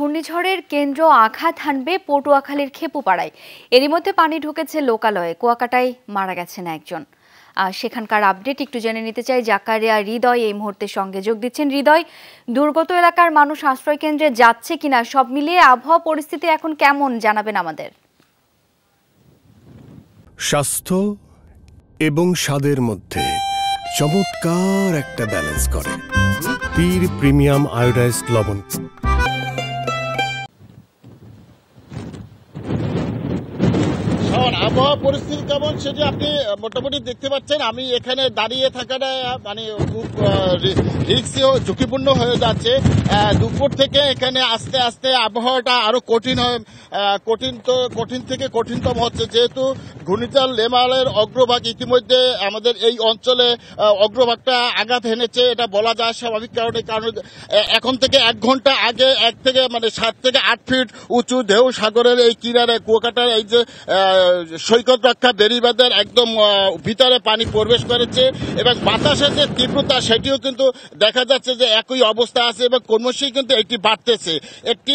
ঘূর্ণিঝড়ের কেন্দ্র আঘাত হানবে পটুয়াখালীর খেপুপাড়ায় এরই মধ্যে পানি ঢুকেছে লোকালয়ে কুয়াকাটায় মারা গেছেন একজন সেখানকার আপডেট একটু জেনে নিতে চাই জাকারিয়া হৃদয় এই মুহূর্তে সঙ্গে যোগ দিচ্ছেন হৃদয় দুর্গত এলাকার মানুষ আশ্রয় কেন্দ্রে যাচ্ছে কিনা সব মিলিয়ে আবহাওয়া পরিস্থিতি এখন কেমন জানাবেন আমাদের স্বাস্থ্য এবং স্বাদের মধ্যে চমৎকার একটা ব্যালেন্স করে পীর প্রিমিয়াম আয়োডাইজ লবণ কেমন আবহাওয়া পরিস্থিতি কেমন সেটি আপনি মোটামুটি দেখতে পাচ্ছেন আমি এখানে দাঁড়িয়ে থাকাটা মানে খুব রিক্সি ঝুঁকিপূর্ণ হয়ে যাচ্ছে দুপুর থেকে এখানে আস্তে আস্তে আবহাওয়াটা আরো কঠিন হয়ে কঠিন কঠিন থেকে কঠিনতম হচ্ছে যেহেতু ঘূর্ণিঝড় লেমালের অগ্রভাগ ইতিমধ্যে আমাদের এই অঞ্চলে অগ্রভাগটা আঘাত হেনেছে এটা বলা যায় স্বাভাবিক কারণে কারণ এখন থেকে এক ঘন্টা আগে এক থেকে মানে সাত থেকে আট ফিট উঁচু ঢেউ সাগরের এই কিনারে কুয়াকাটার এই যে সৈকত রক্ষা বেরিবাদের একদম ভিতরে পানি প্রবেশ করেছে এবং বাতাসের যে তীব্রতা সেটিও কিন্তু দেখা যাচ্ছে যে একই অবস্থা আছে এবং কর্মসী কিন্তু এটি বাড়তেছে একটি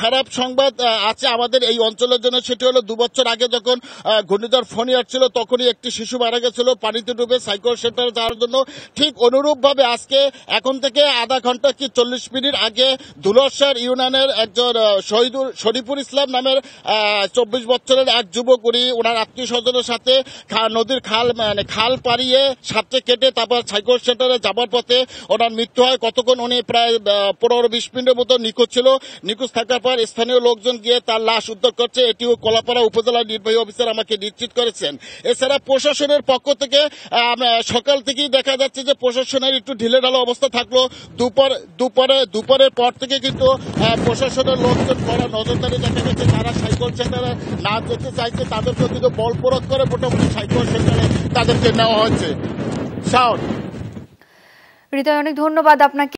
খারাপ সংবাদ আছে আমাদের এই অঞ্চলের জন্য সেটি হলো দু বছর আগে যখন ঘূর্ণিঝড় ফনি আসছিল তখনই একটি শিশু মারা গেছিল পানিতে ডুবে সাইকোল সেন্টারে যাওয়ার জন্য ঠিক অনুরূপভাবে আজকে এখন থেকে আধা ঘন্টা কি চল্লিশ মিনিট আগে ধুলসার ইউনিয়নের একজন শহীদুল শরীফুল ইসলাম নামের চব্বিশ বছরের এক যুবক উনি ওনার আত্মীয় স্বজনের সাথে নদীর খাল মানে খাল পাড়িয়ে সাঁতরে কেটে তারপর সাইকোল সেন্টারে যাবার পথে ওনার মৃত্যু হয় কতক্ষণ উনি প্রায় পনেরো বিশ মিনিটের মতো নিখোঁজ ছিল নিখোঁজ থাকার পর স্থানীয় লোকজন গিয়ে দিয়ে তার লাশ উদ্ধার করছে এটিও কলাপাড়া উপজেলা নির্বাহী অফিসার আমাকে নিশ্চিত করেছেন এছাড়া প্রশাসনের পক্ষ থেকে সকাল থেকেই দেখা যাচ্ছে যে প্রশাসনের একটু ঢিলে ঢালা অবস্থা থাকলো দুপুর দুপুরে দুপুরের পর থেকে কিন্তু প্রশাসনের লোকজন করা নজরদারি দেখা গেছে তারা সাইকেল সেন্টারে না যেতে চাইছে তাদেরকে কিন্তু বল প্রয়োগ করে মোটামুটি সাইকেল সেন্টারে তাদেরকে নেওয়া হয়েছে শাওন হৃদয় অনেক ধন্যবাদ আপনাকে